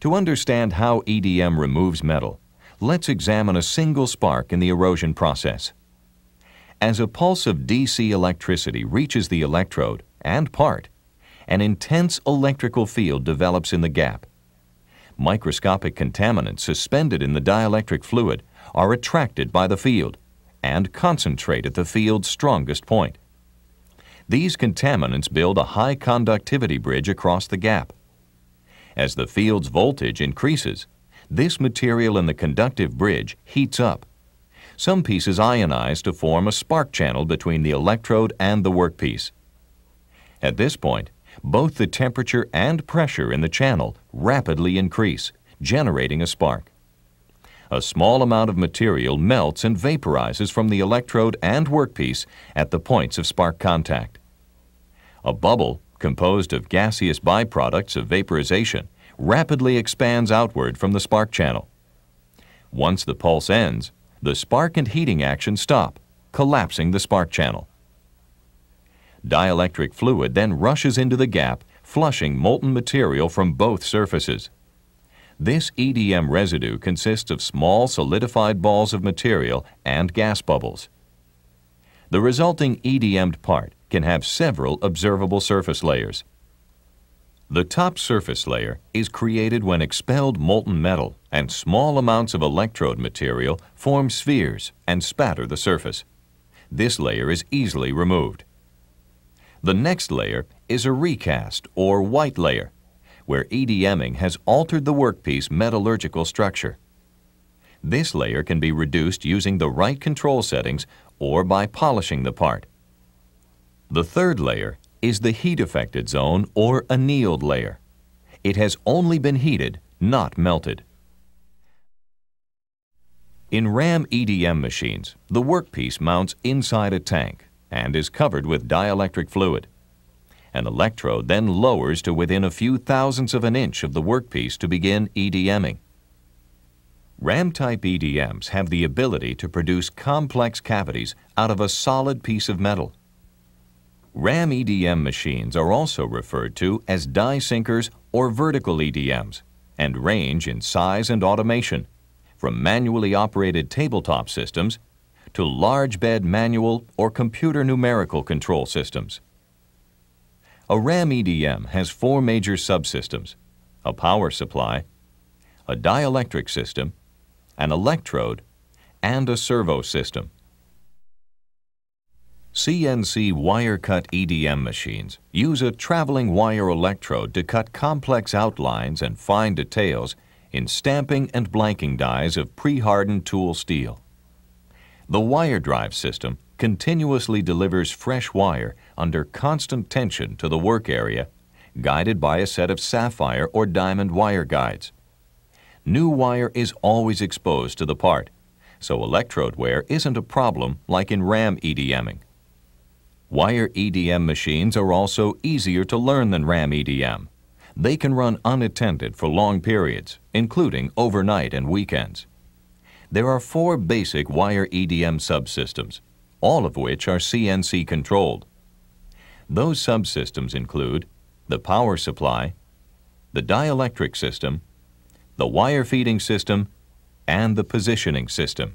To understand how EDM removes metal, let's examine a single spark in the erosion process. As a pulse of DC electricity reaches the electrode and part, an intense electrical field develops in the gap. Microscopic contaminants suspended in the dielectric fluid are attracted by the field and concentrate at the field's strongest point. These contaminants build a high conductivity bridge across the gap. As the field's voltage increases, this material in the conductive bridge heats up. Some pieces ionize to form a spark channel between the electrode and the workpiece. At this point, both the temperature and pressure in the channel rapidly increase, generating a spark. A small amount of material melts and vaporizes from the electrode and workpiece at the points of spark contact. A bubble composed of gaseous byproducts of vaporization, rapidly expands outward from the spark channel. Once the pulse ends, the spark and heating action stop, collapsing the spark channel. Dielectric fluid then rushes into the gap, flushing molten material from both surfaces. This EDM residue consists of small solidified balls of material and gas bubbles. The resulting EDM'd part can have several observable surface layers. The top surface layer is created when expelled molten metal and small amounts of electrode material form spheres and spatter the surface. This layer is easily removed. The next layer is a recast or white layer, where EDMing has altered the workpiece metallurgical structure. This layer can be reduced using the right control settings or by polishing the part. The third layer is the heat-affected zone or annealed layer. It has only been heated, not melted. In RAM EDM machines, the workpiece mounts inside a tank and is covered with dielectric fluid. An electrode then lowers to within a few thousandths of an inch of the workpiece to begin EDMing. RAM-type EDMs have the ability to produce complex cavities out of a solid piece of metal. RAM EDM machines are also referred to as die sinkers or vertical EDMs and range in size and automation, from manually operated tabletop systems to large bed manual or computer numerical control systems. A RAM EDM has four major subsystems, a power supply, a dielectric system, an electrode, and a servo system. CNC wire cut EDM machines use a traveling wire electrode to cut complex outlines and fine details in stamping and blanking dies of pre-hardened tool steel. The wire drive system continuously delivers fresh wire under constant tension to the work area, guided by a set of sapphire or diamond wire guides. New wire is always exposed to the part, so electrode wear isn't a problem like in RAM EDMing. Wire EDM machines are also easier to learn than RAM EDM. They can run unattended for long periods, including overnight and weekends. There are four basic wire EDM subsystems, all of which are CNC controlled. Those subsystems include the power supply, the dielectric system, the wire feeding system, and the positioning system.